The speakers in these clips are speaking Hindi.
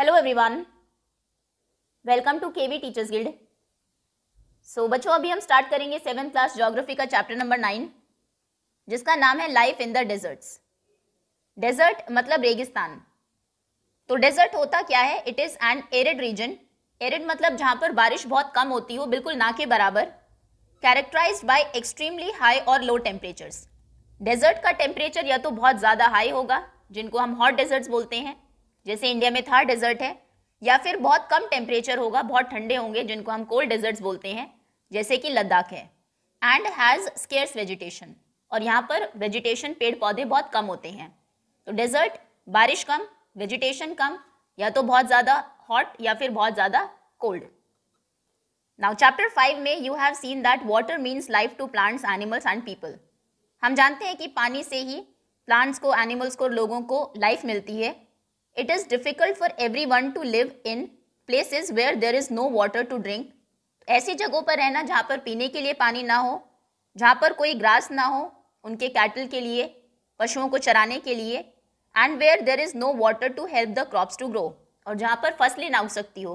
Hello everyone welcome to KV teachers guild so बच्चों अभी हम स्टार्ट करेंगे सेवन क्लास ज्योग्राफी का चैप्टर नंबर नाइन जिसका नाम है life in the deserts desert मतलब रेगिस्तान तो डेजर्ट होता क्या है it is an arid region arid मतलब जहाँ पर बारिश बहुत कम होती हो बिल्कुल ना के बराबर कैरेक्टराइज बाय एक्सट्रीमली हाई और लो टेम्परेचर्स डेजर्ट का टेम्परेचर या तो बहुत ज़्यादा हाई होगा जिनको हम हॉट डेजर्ट्स बोलते हैं जैसे इंडिया में थार डेजर्ट है या फिर बहुत कम टेम्परेचर होगा बहुत ठंडे होंगे जिनको हम कोल्ड डेजर्ट्स बोलते हैं जैसे कि लद्दाख है एंड हैज़ स्केयर्स वेजिटेशन और यहाँ पर वेजिटेशन पेड़ पौधे बहुत कम होते हैं तो डेजर्ट बारिश कम वेजिटेशन कम या तो बहुत ज़्यादा हॉट या फिर बहुत ज़्यादा कोल्ड नाउ चैप्टर फाइव में you have seen that water means life to plants animals and people हम जानते हैं कि पानी से ही प्लांट्स को एनिमल्स को लोगों को लाइफ मिलती है it is difficult for everyone to live in places where there is no water to drink ऐसी जगहों पर रहना जहाँ पर पीने के लिए पानी ना हो जहाँ पर कोई ग्रास ना हो उनके कैटल के लिए पशुओं को चराने के लिए and where there is no water to help the crops to grow और जहाँ पर फसलें ना उग सकती हो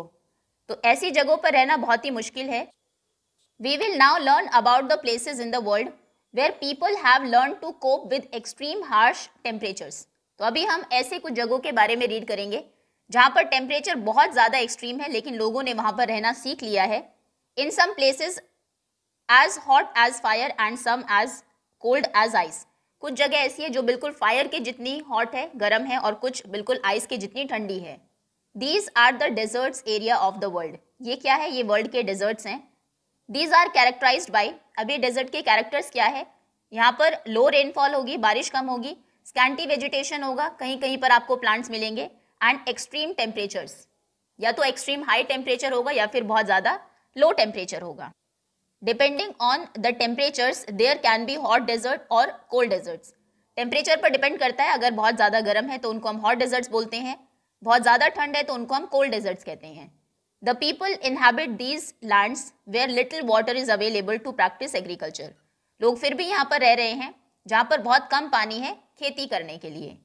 तो ऐसी जगहों पर रहना बहुत ही मुश्किल है we will now learn about the places in the world where people have learn to cope with extreme harsh temperatures तो अभी हम ऐसे कुछ जगहों के बारे में रीड करेंगे जहाँ पर टेम्परेचर बहुत ज़्यादा एक्सट्रीम है लेकिन लोगों ने वहाँ पर रहना सीख लिया है in some places as hot as fire and some as cold as ice कुछ जगह ऐसी है जो बिल्कुल फायर के जितनी हॉट है गर्म है और कुछ बिल्कुल आइस के जितनी ठंडी है these are the deserts area of the world ये क्या है ये वर्ल्ड के डेजर्ट्स हैं दीज आर कैरेक्टराइज बाई अभी डेजर्ट के कैरेक्टर्स क्या है यहाँ पर लो रेनफॉल होगी बारिश कम होगी स्कैंटी वेजिटेशन होगा कहीं कहीं पर आपको प्लांट्स मिलेंगे एंड एक्सट्रीम टेम्परेचर्स या तो एक्सट्रीम हाई टेम्परेचर होगा या फिर बहुत ज़्यादा लो टेम्परेचर होगा depending on the temperatures there can be hot desert और कोल्ड डेजर्ट्स टेम्परेचर पर डिपेंड करता है अगर बहुत ज़्यादा गर्म है तो उनको हम हॉट डेजर्ट्स बोलते हैं बहुत ज़्यादा ठंड है तो उनको हम कोल्ड डेजर्ट्स कहते हैं the people inhabit these lands where little water is available to practice agriculture लोग फिर भी यहाँ पर रह रहे हैं जहाँ पर बहुत कम पानी है खेती करने के लिए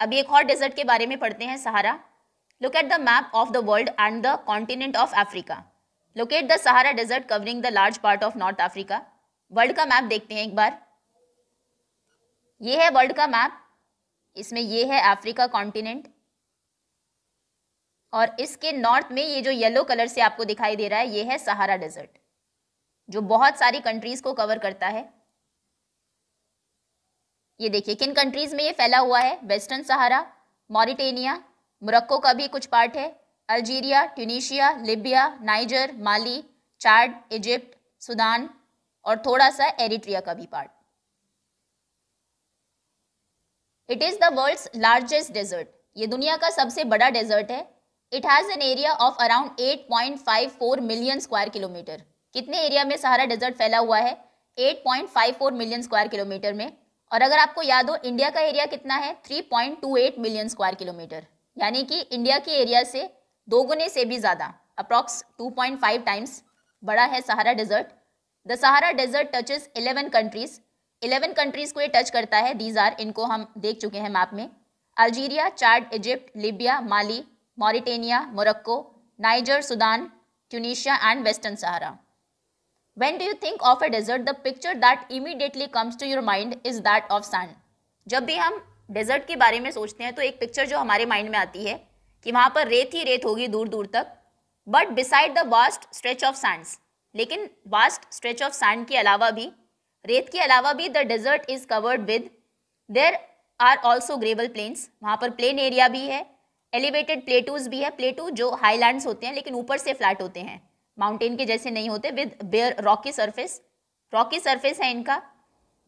अब एक और डेजर्ट के बारे में पढ़ते हैं Sahara look at the map of the world and the continent of Africa locate the Sahara desert covering the large part of North Africa world का मैप देखते हैं एक बार ये है वर्ल्ड का मैप इसमें ये है अफ्रीका कॉन्टिनेंट और इसके नॉर्थ में ये जो येलो कलर से आपको दिखाई दे रहा है ये है सहारा डेजर्ट जो बहुत सारी कंट्रीज को कवर करता है ये देखिए किन कंट्रीज में ये फैला हुआ है वेस्टर्न सहारा मॉरिटेनिया मोरक्को का भी कुछ पार्ट है Algeria Tunisia Libya Niger Mali Chad Egypt Sudan और थोड़ा सा एरिट्रिया का भी part it is the world largest desert ये दुनिया का सबसे बड़ा डेजर्ट है it has an area of around 8.54 million square kilometer कितने एरिया में सहारा डेजर्ट फैला हुआ है 8.54 मिलियन स्क्वायर किलोमीटर में और अगर आपको याद हो इंडिया का एरिया कितना है 3.28 मिलियन स्क्वायर किलोमीटर यानी कि इंडिया के एरिया से दोगुने से भी ज़्यादा अप्रॉक्स 2.5 टाइम्स बड़ा है Sahara desert the Sahara desert touches 11 countries 11 countries को ये टच करता है दीज आर इनको हम देख चुके हैं मैप में Algeria Chad Egypt Libya Mali Mauritania Morocco Niger Sudan Tunisia and Western Sahara When do you think of a desert? The picture that immediately comes to your mind is that of sand. जब भी हम डेजर्ट के बारे में सोचते हैं तो एक पिक्चर जो हमारे माइंड में आती है कि वहाँ पर रेत ही रेत होगी दूर दूर तक but beside the vast stretch of sands लेकिन वास्ट स्ट्रेच ऑफ सैंड के अलावा भी रेत के अलावा भी the desert is covered with there are also gravel plains वहाँ पर प्लेन एरिया भी है एलिवेटेड प्लेटूज भी है प्लेटू जो हाईलैंड होते हैं लेकिन ऊपर से फ्लैट होते हैं माउंटेन के जैसे नहीं होते with bare rocky surface rocky surface है इनका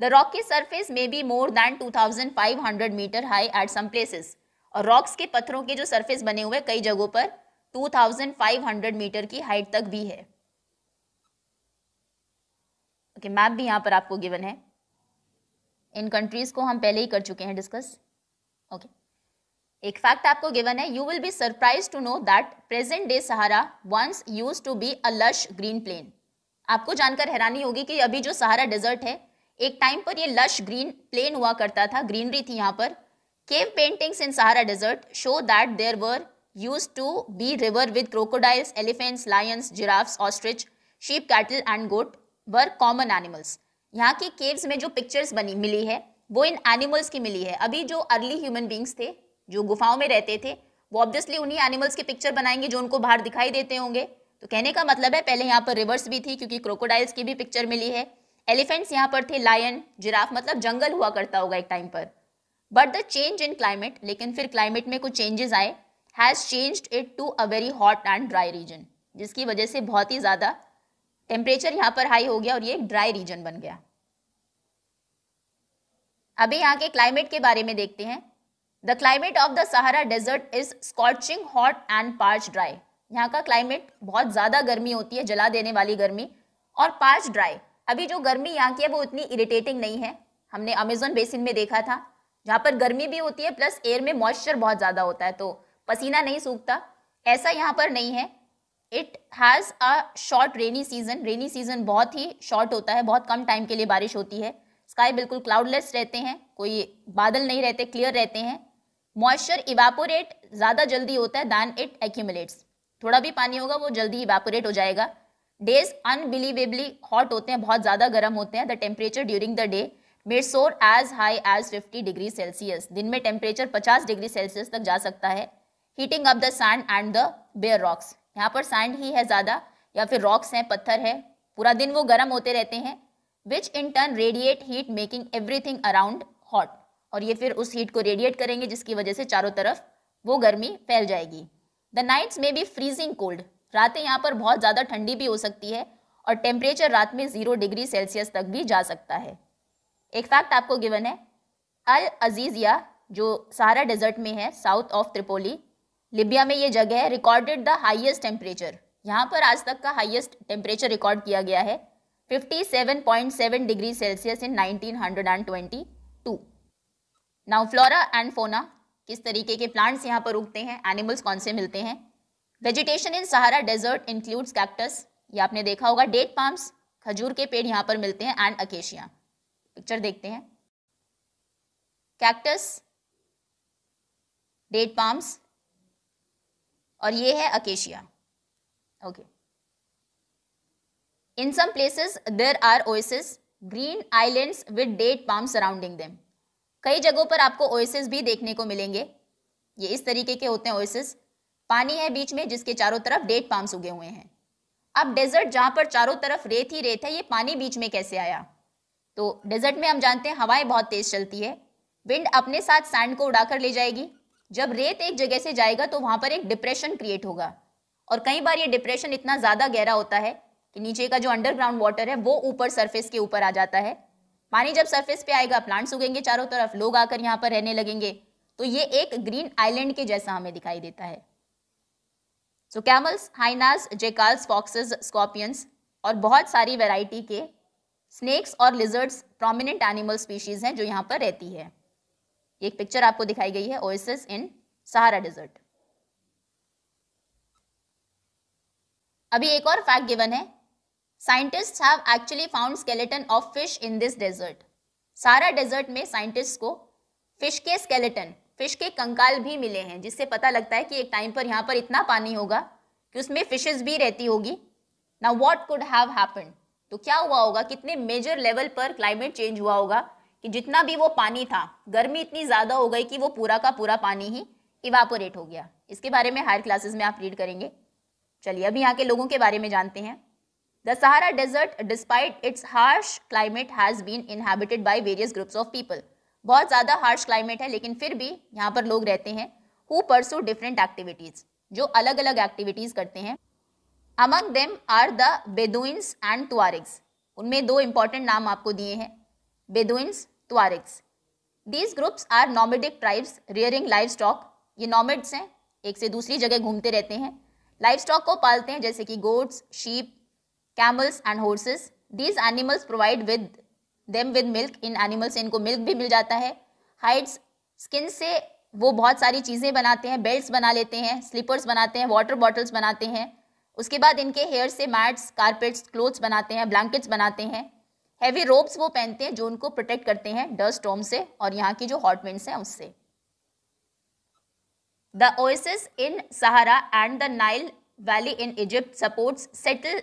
the rocky surface may be more than hundred meter high at some places और रॉक्स के पत्थरों के जो सरफेस बने हुए कई जगहों पर two thousand five hundred meter की हाइट तक भी है ओके okay, मैप भी यहाँ पर आपको गिवन है इन कंट्रीज़ को हम पहले ही कर चुके हैं डिस्कस ओके okay. एक फैक्ट आपको गिवन है you will be surprise to know that present day Sahara once use to be a lush green plain आपको जानकर हैरानी होगी कि अभी जो सहारा डेजर्ट है एक टाइम पर ये लश ग्रीन प्लेन हुआ करता था ग्रीनरी थी यहाँ पर cave paintings in Sahara desert show that there were use to be river with crocodiles elephants lions giraffes ostrich sheep cattle and goat were common animals यहाँ की केव्स में जो पिक्चर्स बनी मिली है वो इन एनिमल्स की मिली है अभी जो अर्ली ह्यूमन बींग्स थे जो गुफाओं में रहते थे वो ऑब्वियसली उन्हीं एनिमल्स के पिक्चर बनाएंगे जो उनको बाहर दिखाई देते होंगे तो कहने का मतलब है पहले यहाँ पर रिवर्स भी थी क्योंकि क्रोकोडाइल्स की भी पिक्चर मिली है एलिफेंट्स यहाँ पर थे लायन जिराफ मतलब जंगल हुआ करता होगा एक टाइम पर but the change in climate लेकिन फिर क्लाइमेट में कुछ चेंजेस आए has change it to a very hot and dry region जिसकी वजह से बहुत ही ज़्यादा टेम्परेचर यहाँ पर हाई हो गया और ये एक ड्राई रीजन बन गया अभी यहाँ के क्लाइमेट के बारे में देखते हैं the climate of the Sahara desert is scorching hot and parch dry यहाँ का क्लाइमेट बहुत ज़्यादा गर्मी होती है जला देने वाली गर्मी और पार्च ड्राई अभी जो गर्मी यहाँ की है वो उतनी इरिटेटिंग नहीं है हमने अमेजोन बेसिन में देखा था जहाँ पर गर्मी भी होती है प्लस एयर में मॉइस्चर बहुत ज़्यादा होता है तो पसीना नहीं सूखता ऐसा यहाँ पर नहीं है it has a short rainy season rainy season बहुत ही शॉर्ट होता है बहुत कम टाइम के लिए बारिश होती है स्काई बिल्कुल क्लाउडलेस रहते हैं कोई बादल नहीं रहते क्लियर रहते हैं मॉइस्चर इवापोरेट ज़्यादा जल्दी होता है दैन इट एक्यूमुलेट्स थोड़ा भी पानी होगा वो जल्दी इवापोरेट हो जाएगा डेज अनबिलीवेबली हॉट होते हैं बहुत ज़्यादा गर्म होते हैं the temperature during the day made soar as high as 50 degree Celsius दिन में टेम्परेचर 50 डिग्री सेल्सियस तक जा सकता है heating up the sand and the bare rocks यहाँ पर सैंड ही है ज़्यादा या फिर रॉक्स हैं पत्थर है पूरा दिन वो गर्म होते रहते हैं which in turn radiate heat making everything around hot और ये फिर उस हीट को रेडिएट करेंगे जिसकी वजह से चारों तरफ वो गर्मी फैल जाएगी the nights may be freezing cold रातें यहाँ पर बहुत ज़्यादा ठंडी भी हो सकती है और टेम्परेचर रात में ज़ीरो डिग्री सेल्सियस तक भी जा सकता है एक फैक्ट आपको गिवन है अल अजीज़िया जो सहारा डेजर्ट में है साउथ ऑफ त्रिपोली लिबिया में ये जगह है रिकॉर्डेड द हाइएस्ट टेम्परेचर यहाँ पर आज तक का हाइएस्ट टेम्परेचर रिकॉर्ड किया गया है 57.7 degree Celsius in 1922 now flora and fauna किस तरीके के प्लांट्स यहाँ पर उगते हैं एनिमल्स कौन से मिलते हैं vegetation in Sahara desert includes cactus ये आपने देखा होगा डेट पाम्स खजूर के पेड़ यहाँ पर मिलते हैं एंड अकेशिया पिक्चर देखते हैं कैक्टस डेट पाम्स और ये है acacia okay in some places there are oasis green islands with date palms surrounding them कई जगहों पर आपको ओएसिस भी देखने को मिलेंगे ये इस तरीके के होते हैं ओएसिस पानी है बीच में जिसके चारों तरफ डेट पाम्स उगे हुए हैं अब डेजर्ट जहां पर चारों तरफ रेत ही रेत है ये पानी बीच में कैसे आया तो डेजर्ट में हम जानते हैं हवाएं बहुत तेज चलती है विंड अपने साथ सैंड को उड़ाकर ले जाएगी जब रेत एक जगह से जाएगा तो वहां पर एक डिप्रेशन क्रिएट होगा और कई बार ये डिप्रेशन इतना ज़्यादा गहरा होता है कि नीचे का जो अंडरग्राउंड वाटर है वो ऊपर सरफेस के ऊपर आ जाता है पानी जब सरफेस पे आएगा प्लांट्स उगेंगे चारों तरफ लोग आकर यहाँ पर रहने लगेंगे तो ये एक ग्रीन आइलैंड के जैसा हमें दिखाई देता है so camels hyenas jackals foxes scorpions और बहुत सारी वेराइटी के स्नेक्स और लिजर्ड्स प्रोमिनेंट एनिमल स्पीशीज़ हैं जो यहाँ पर रहती है एक पिक्चर आपको दिखाई गई है ओएसिस इन सहारा डिजर्ट अभी एक और फैक्ट गिवन है scientist have actually found skeleton of fish in this desert Sahara desert में साइंटिस्ट को फिश के स्केलेटन फिश के कंकाल भी मिले हैं जिससे पता लगता है कि एक टाइम पर यहाँ पर इतना पानी होगा कि उसमें फिशेस भी रहती होगी ना वॉट कुड हैव हैपन तो क्या हुआ होगा कितने मेजर लेवल पर क्लाइमेट चेंज हुआ होगा कि जितना भी वो पानी था गर्मी इतनी ज़्यादा हो गई कि वो पूरा का पूरा पानी ही इवापोरेट हो गया इसके बारे में हायर क्लासेस में आप रीड करेंगे चलिए अभी यहाँ के लोगों के बारे में जानते हैं The Sahara Desert, despite its harsh climate, has been inhabited by various groups of people. बहुत ज़्यादा harsh climate है लेकिन फिर भी यहाँ पर लोग रहते हैं who pursue different activities, जो अलग अलग activities करते हैं Among them are the Bedouins and Tuaregs. उनमें दो important नाम आपको दिए हैं Bedouins, Tuaregs. These groups are nomadic tribes rearing livestock. ये nomads हैं एक से दूसरी जगह घूमते रहते हैं लाइव को पालते हैं जैसे कि goats sheep camels and horses these animals provide with them with milk इन एनिमल्स इनको मिल्क भी मिल जाता है हाइड्स स्किन से वो बहुत सारी चीज़ें बनाते हैं बेल्ट बना लेते हैं स्लीपर्स बनाते हैं वाटर बॉटल्स बनाते हैं उसके बाद इनके हेयर से मैट्स कारपेट्स क्लोथ्स बनाते हैं ब्लैंकेट्स बनाते हैं हैवी रोब्स वो पहनते हैं जो उनको प्रोटेक्ट करते हैं डस्ट होम से और यहाँ की जो हॉट विंड्स हैं उससे the oasis in Sahara and the Nile valley in Egypt supports settle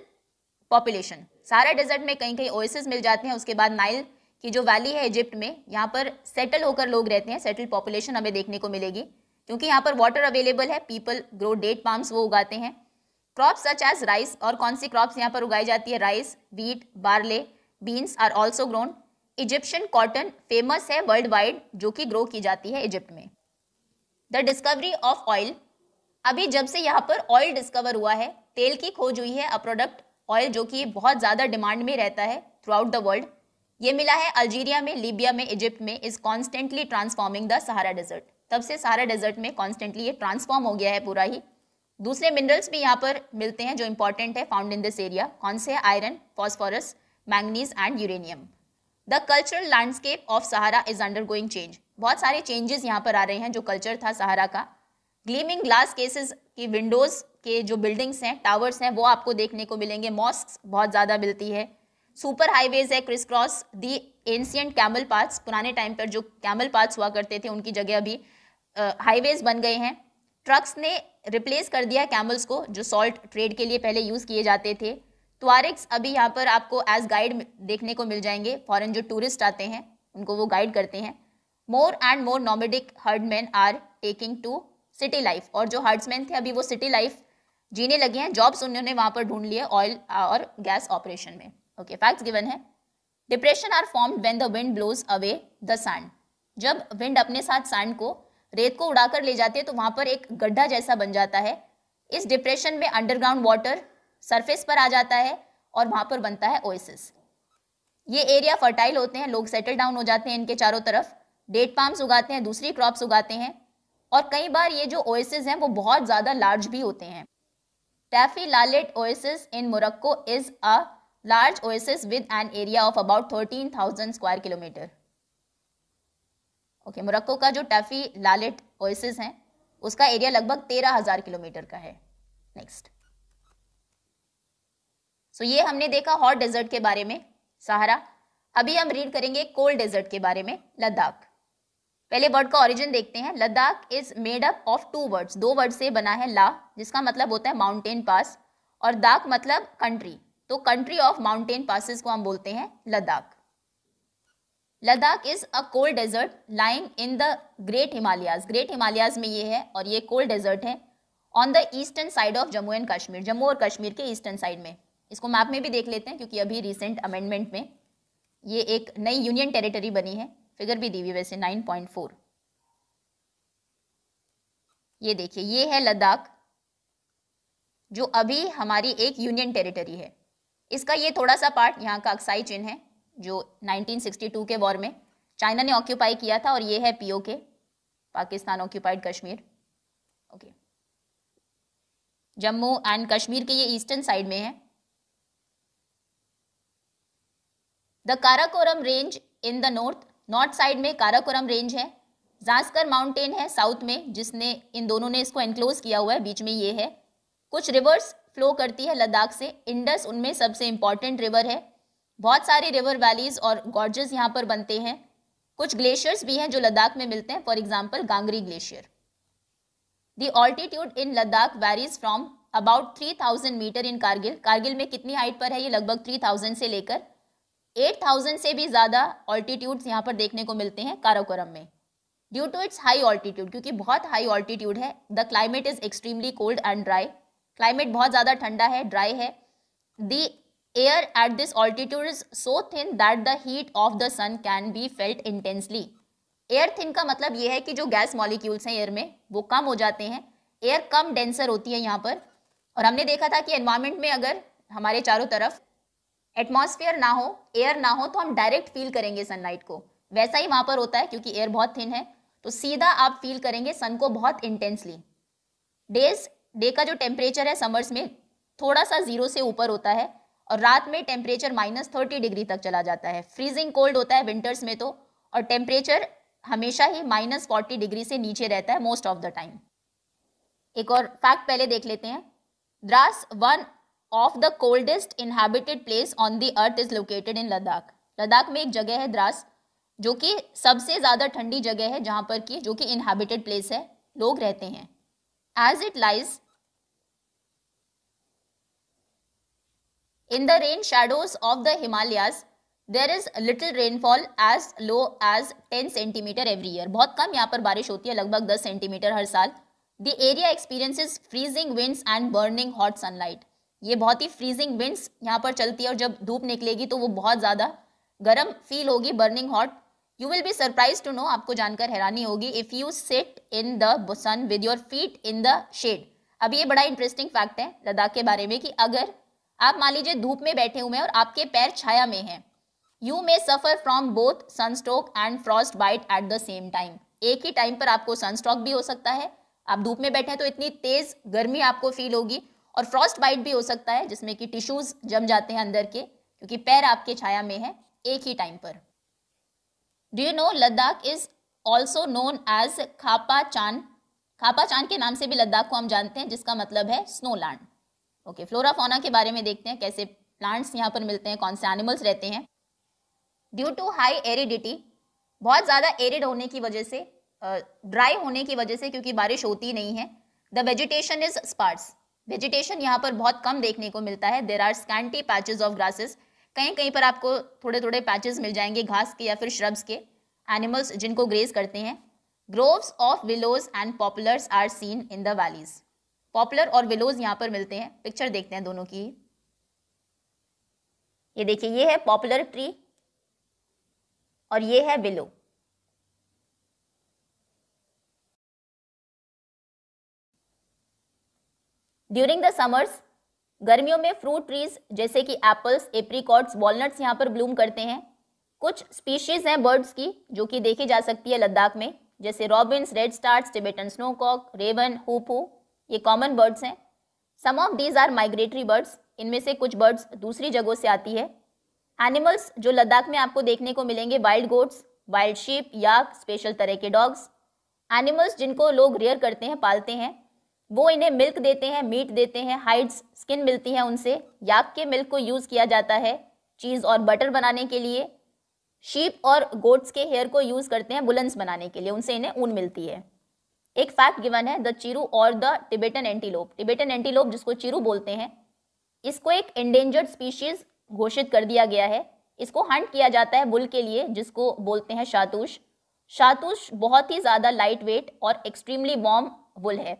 population Sahara desert में कहीं कहीं ओएसिस मिल जाते हैं उसके बाद नाइल की जो वैली है इजिप्ट में यहाँ पर सेटल होकर लोग रहते हैं सेटल पॉपुलेशन हमें देखने को मिलेगी क्योंकि यहाँ पर वाटर अवेलेबल है पीपल ग्रो डेट पाम्स वो उगाते हैं क्रॉप्स सच एज राइस और कौन सी क्रॉप्स यहाँ पर उगाई जाती है rice wheat barley beans are also grown Egyptian cotton famous है वर्ल्ड वाइड जो कि ग्रो की जाती है इजिप्ट में द डिस्कवरी ऑफ ऑयल अभी जब से यहाँ पर ऑयल डिस्कवर हुआ है तेल की खोज हुई है अ प्रोडक्ट ऑयल जो कि बहुत ज़्यादा डिमांड में रहता है थ्रू आउट द वर्ल्ड ये मिला है अल्जीरिया में लीबिया में इजिप्ट में is constantly transforming the Sahara desert तब से सहारा डेजर्ट में कॉन्स्टेंटली ये ट्रांसफॉर्म हो गया है पूरा ही दूसरे मिनरल्स भी यहाँ पर मिलते हैं जो इंपॉर्टेंट है फाउंड इन दिस एरिया कौन से iron phosphorus manganese and uranium the cultural landscape of Sahara is undergoing change बहुत सारे चेंजेस यहाँ पर आ रहे हैं जो कल्चर था सहारा का ग्लीमिंग ग्लास केसेस की विंडोज़ के जो बिल्डिंग्स हैं टावर्स हैं वो आपको देखने को मिलेंगे मॉस्क बहुत ज़्यादा मिलती है सुपर हाईवेज है crisscross the ancient camel paths पुराने टाइम पर जो कैमल पाथ्स हुआ करते थे उनकी जगह अभी हाईवेज बन गए हैं ट्रक्स ने रिप्लेस कर दिया कैमल्स को जो सॉल्ट ट्रेड के लिए पहले यूज़ किए जाते थे तुआरिक्स अभी यहाँ पर आपको एज गाइड देखने को मिल जाएंगे फॉरेन जो टूरिस्ट आते हैं उनको वो गाइड करते हैं more and more nomadic herdman are taking to city life और जो हर्ड्समैन थे अभी वो सिटी लाइफ जीने लगे हैं जॉब्स उन्होंने वहां पर ढूंढ लिए ऑयल और गैस ऑपरेशन में ओके फैक्ट्स गिवन है depression are form when the wind blows away the sand जब विंड अपने साथ सैंड को रेत को उड़ाकर ले जाती है तो वहां पर एक गड्ढा जैसा बन जाता है इस डिप्रेशन में अंडरग्राउंड वाटर सरफेस पर आ जाता है और वहां पर बनता है ओएसिस ये एरिया फर्टाइल होते हैं लोग सेटल डाउन हो जाते हैं इनके चारों तरफ डेट पाम्स उगाते हैं दूसरी क्रॉप्स उगाते हैं और कई बार ये जो ओएसिस हैं वो बहुत ज़्यादा लार्ज भी होते हैं Tafilalet oasis in Morocco is a oasis with an area of about thirteen thousand square kilometer okay Morocco का जो टैफी लालेट ओएसिस है उसका एरिया लगभग तेरह हजार किलोमीटर का है नेक्स्ट सो so, ये हमने देखा हॉट डेजर्ट के बारे में सहारा अभी हम रीड करेंगे कोल्ड डेजर्ट के बारे में लद्दाख पहले वर्ड का ओरिजिन देखते हैं Ladakh is made up of two words दो वर्ड से बना है ला जिसका मतलब होता है माउंटेन पास और दाक मतलब कंट्री तो कंट्री ऑफ माउंटेन पासिस को हम बोलते हैं Ladakh Ladakh is a cold desert lying in the great Himalayas great Himalayas में ये है और ये कोल्ड डेजर्ट है on the eastern side of Jammu and Kashmir Jammu और कश्मीर के ईस्टर्न साइड में इसको मैप में भी देख लेते हैं क्योंकि अभी रिसेंट अमेंडमेंट में ये एक नई यूनियन टेरिटरी बनी है फिगर भी दी हुई वैसे नाइन पॉइंट फोर ये देखिए ये है लद्दाख जो अभी हमारी एक यूनियन टेरिटरी है इसका ये थोड़ा सा पार्ट यहाँ का अक्साई चिन्ह है जो 1962 के वॉर में चाइना ने ऑक्यूपाई किया था और ये है PoK Pakistan occupied Kashmir okay Jammu and Kashmir के ये ईस्टर्न साइड में है the Karakoram range in the north north side में काराकोरम रेंज है जास्कर माउंटेन है साउथ में जिसने इन दोनों ने इसको एनक्लोज किया हुआ है बीच में ये है कुछ रिवर्स फ्लो करती है लद्दाख से इंडस उनमें सबसे इंपॉर्टेंट रिवर है बहुत सारे रिवर वैलीज और गॉर्जेस यहाँ पर बनते हैं कुछ ग्लेशियर्स भी हैं जो लद्दाख में मिलते हैं for example Gangri glacier the altitude in Ladakh varies from about 3000 meter in Kargil Kargil में कितनी हाइट पर है ये लगभग 3000 से लेकर 8000 से भी ज़्यादा ऑल्टीट्यूड्स यहाँ पर देखने को मिलते हैं काराकोरम में due to its high altitude क्योंकि बहुत हाई ऑल्टीट्यूड है the climate is extremely cold and dry climate बहुत ज़्यादा ठंडा है ड्राई है the air at this altitude is so thin that the heat of the sun can be felt intensely air thin का मतलब ये है कि जो गैस मॉलिक्यूल्स हैं एयर में वो कम हो जाते हैं एयर कम डेंसर होती है यहाँ पर और हमने देखा था कि एनवायरमेंट में अगर हमारे चारों तरफ एटमॉस्फेयर ना हो एयर ना हो तो हम डायरेक्ट फील करेंगे सनलाइट को वैसा ही वहां पर होता है क्योंकि एयर बहुत थिन है तो सीधा आप फील करेंगे सन को बहुत इंटेंसली डेज डे का जो टेम्परेचर है समर्स में थोड़ा सा जीरो से ऊपर होता है और रात में टेम्परेचर माइनस थर्टी डिग्री तक चला जाता है फ्रीजिंग कोल्ड होता है विंटर्स में तो और टेम्परेचर हमेशा ही माइनस फोर्टी डिग्री से नीचे रहता है मोस्ट ऑफ द टाइम एक और फैक्ट पहले देख लेते हैं Dras one of the coldest inhabited place on the earth is located in Ladakh Ladakh में एक जगह है द्रास जो कि सबसे ज़्यादा ठंडी जगह है जहां पर कि जो कि इनहेबिटेड प्लेस है लोग रहते हैं as it lies in the rain shadows of the Himalayas there is little rainfall as low as ten centimetre every year बहुत कम यहाँ पर बारिश होती है लगभग दस सेंटीमीटर हर साल the area experiences freezing winds and burning hot sunlight ये बहुत ही फ्रीजिंग विंड्स यहाँ पर चलती है और जब धूप निकलेगी तो वो बहुत ज़्यादा गर्म फील होगी burning hot you will be surprise to know आपको जानकर हैरानी होगी if you sit in the sun with your feet in the shade अभी ये बड़ा इंटरेस्टिंग फैक्ट है लद्दाख के बारे में कि अगर आप मान लीजिए धूप में बैठे हुए हैं और आपके पैर छाया में हैं you may suffer from both sunstroke and frost bite at the same time एक ही टाइम पर आपको सनस्ट्रोक भी हो सकता है आप धूप में बैठे हैं तो इतनी तेज़ गर्मी आपको फील होगी और फ्रॉस्ट बाइट भी हो सकता है जिसमें कि टिश्यूज जम जाते हैं अंदर के क्योंकि पैर आपके छाया में है एक ही टाइम पर do you know Ladakh is also known as Khapa Chan Khapa Chan के नाम से भी लद्दाख को हम जानते हैं जिसका मतलब है snow land okay flora fauna के बारे में देखते हैं कैसे प्लांट्स यहाँ पर मिलते हैं कौन से एनिमल्स रहते हैं ड्यू टू हाई एरिडिटी बहुत ज़्यादा एरिड होने की वजह से ड्राई होने की वजह से क्योंकि बारिश होती नहीं है the vegetation is sparse vegetation यहाँ पर बहुत कम देखने को मिलता है there are scanty patches of grasses कहीं कहीं पर आपको थोड़े थोड़े पैचेज मिल जाएंगे घास के या फिर श्रब्स के एनिमल्स जिनको ग्रेज करते हैं groves of willows and poplars are seen in the valleys poplar और विलोज यहाँ पर मिलते हैं पिक्चर देखते हैं दोनों की ये देखिए ये है पॉपुलर ट्री और ये है विलो ड्यूरिंग द समर्स गर्मियों में फ्रूट ट्रीज जैसे कि एप्पल्स एप्रीकॉट्स वॉलनट्स यहाँ पर ब्लूम करते हैं कुछ स्पीशीज हैं बर्ड्स की जो कि देखी जा सकती है लद्दाख में जैसे robins redstarts Tibetan snowcock raven hoopoe ये कॉमन बर्ड्स हैं some of these are migratory birds इनमें से कुछ बर्ड्स दूसरी जगहों से आती है एनिमल्स जो लद्दाख में आपको देखने को मिलेंगे wild goats wild sheep yak special तरह के डॉग्स एनिमल्स जिनको लोग रेयर करते हैं पालते हैं वो इन्हें मिल्क देते हैं मीट देते हैं हाइड्स स्किन मिलती है उनसे याक के मिल्क को यूज़ किया जाता है चीज़ और बटर बनाने के लिए शीप और गोट्स के हेयर को यूज़ करते हैं बुलंस बनाने के लिए उनसे इन्हें ऊन मिलती है एक फैक्ट गिवन है द चिरू और the Tibetan antelope Tibetan antelope जिसको चिरू बोलते हैं इसको एक एंडेंजर्ड स्पीशीज घोषित कर दिया गया है इसको हंट किया जाता है बुल के लिए जिसको बोलते हैं शातूश शातूश बहुत ही ज़्यादा लाइट वेट और एक्सट्रीमली वार्म बुल है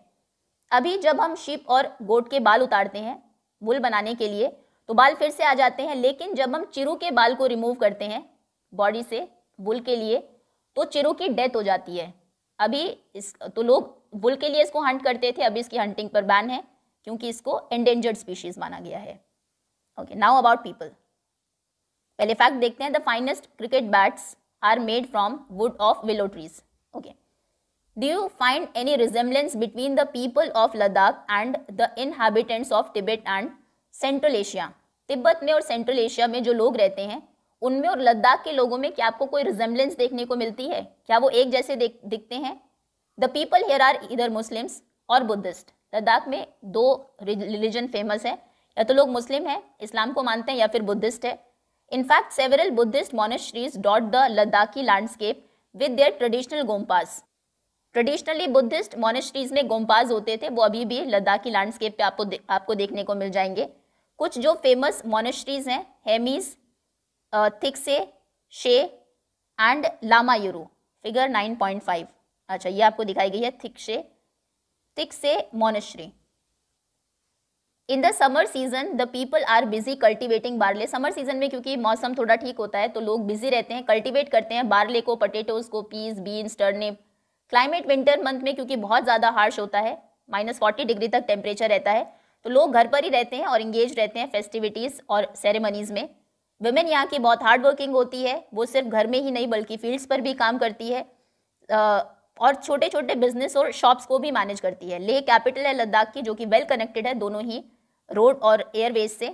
अभी जब हम शिप और गोट के बाल उतारते हैं वुल बनाने के लिए तो बाल फिर से आ जाते हैं लेकिन जब हम चिरू के बाल को रिमूव करते हैं बॉडी से वुल के लिए तो चिरू की डेथ हो जाती है अभी इस तो लोग वुल के लिए इसको हंट करते थे अभी इसकी हंटिंग पर बैन है क्योंकि इसको एंडेंजर्ड स्पीशीज माना गया है ओके नाउ अबाउट पीपल पहले फैक्ट देखते हैं the finest cricket bats are made from wood of willow trees okay Do you find any resemblance between the people of Ladakh and the inhabitants of Tibet and Central Asia? Tibet में और सेंट्रल एशिया में जो लोग रहते हैं उनमें और लद्दाख के लोगों में क्या आपको कोई रिजेम्बलेंस देखने को मिलती है क्या वो एक जैसे दिखते हैं द पीपल हेयर आर इधर मुस्लिम्स और बुद्धिस्ट लद्दाख में दो रिलीजन फेमस है या तो लोग मुस्लिम हैं इस्लाम को मानते हैं या फिर बुद्धिस्ट है in fact several Buddhist monasteries dot the Ladakhi landscape with their traditional gompas traditionally Buddhist monasteries में गोम्पाज होते थे वो अभी भी लद्दाख की लैंडस्केप पे आपको दे, आपको देखने को मिल जाएंगे कुछ जो फेमस मोनेस्ट्रीज हैं हेमीज थिक्से शे एंड लामा यूरू फिगर 9.5 अच्छा ये आपको दिखाई गई है Thiksey Thiksey monastery in the summer season the people are busy cultivating barley summer season में क्योंकि मौसम थोड़ा ठीक होता है तो लोग बिजी रहते हैं कल्टिवेट करते हैं बारले को पटेटोज को peas beans turnip climate winter month में क्योंकि बहुत ज़्यादा हार्श होता है माइनस फोर्टी डिग्री तक टेम्परेचर रहता है तो लोग घर पर ही रहते हैं और इंगेज रहते हैं फेस्टिविटीज़ और सेरेमनीज़ में वुमेन यहाँ की बहुत हार्ड वर्किंग होती है वो सिर्फ घर में ही नहीं बल्कि फील्ड्स पर भी काम करती है और छोटे छोटे बिजनेस और शॉप्स को भी मैनेज करती है लेह कैपिटल है लद्दाख की जो कि वेल कनेक्टेड है दोनों ही रोड और एयरवेज से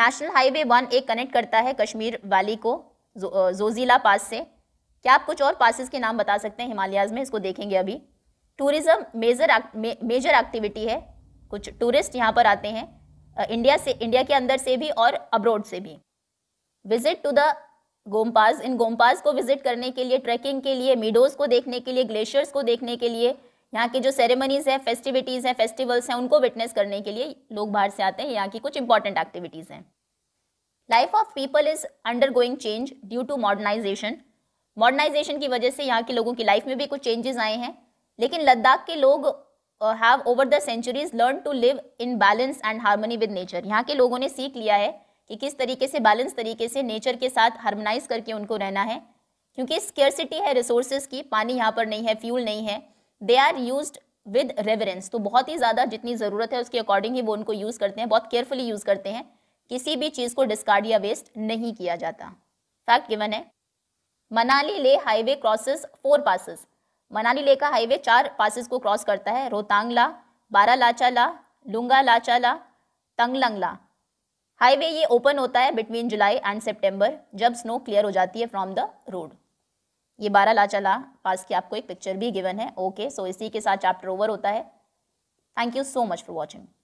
नेशनल हाईवे वन एक कनेक्ट करता है कश्मीर वैली को जो, जोजीला पास से क्या आप कुछ और पासिस के नाम बता सकते हैं हिमालयाज में इसको देखेंगे अभी टूरिज़्म मेजर मे, मेजर एक्टिविटी है कुछ टूरिस्ट यहाँ पर आते हैं इंडिया से इंडिया के अंदर से भी और अब्रोड से भी विजिट टू द गोमपास इन गोमपास को विजिट करने के लिए ट्रैकिंग के लिए मीडोज़ को देखने के लिए ग्लेशियर्स को देखने के लिए यहाँ के जो सेरेमनीज़ हैं फेस्टिविटीज़ हैं फेस्टिवल्स हैं उनको विटनेस करने के लिए लोग बाहर से आते हैं यहाँ की कुछ इंपॉर्टेंट एक्टिविटीज़ हैं life of people is undergoing change due to modernisation modernisation की वजह से यहाँ के लोगों की लाइफ में भी कुछ चेंजेस आए हैं लेकिन लद्दाख के लोग have over the centuries learn to live in balance and harmony with nature यहाँ के लोगों ने सीख लिया है कि किस तरीके से बैलेंस तरीके से नेचर के साथ हारमोनाइज करके उनको रहना है क्योंकि स्केरसिटी है रिसोर्सेज की पानी यहाँ पर नहीं है फ्यूल नहीं है they are use with reverence तो बहुत ही ज़्यादा जितनी ज़रूरत है उसके अकॉर्डिंग ही वो उनको यूज़ करते हैं बहुत केयरफुली यूज़ करते हैं किसी भी चीज़ को डिस्कार्ड या वेस्ट नहीं किया जाता फैक्ट गिवन है Manali Leh highway crosses four passes Manali Leh का हाईवे चार पासिस को क्रॉस करता है Rohtangla Baralachala Lungalachala Tanglangla highway ये ओपन होता है बिटवीन जुलाई एंड सेप्टेम्बर जब स्नो क्लियर हो जाती है फ्रॉम द रोड ये बारा लाचाला पास की आपको एक पिक्चर भी गिवन है ओके सो इसी के साथ चैप्टर ओवर होता है thank you so much for watching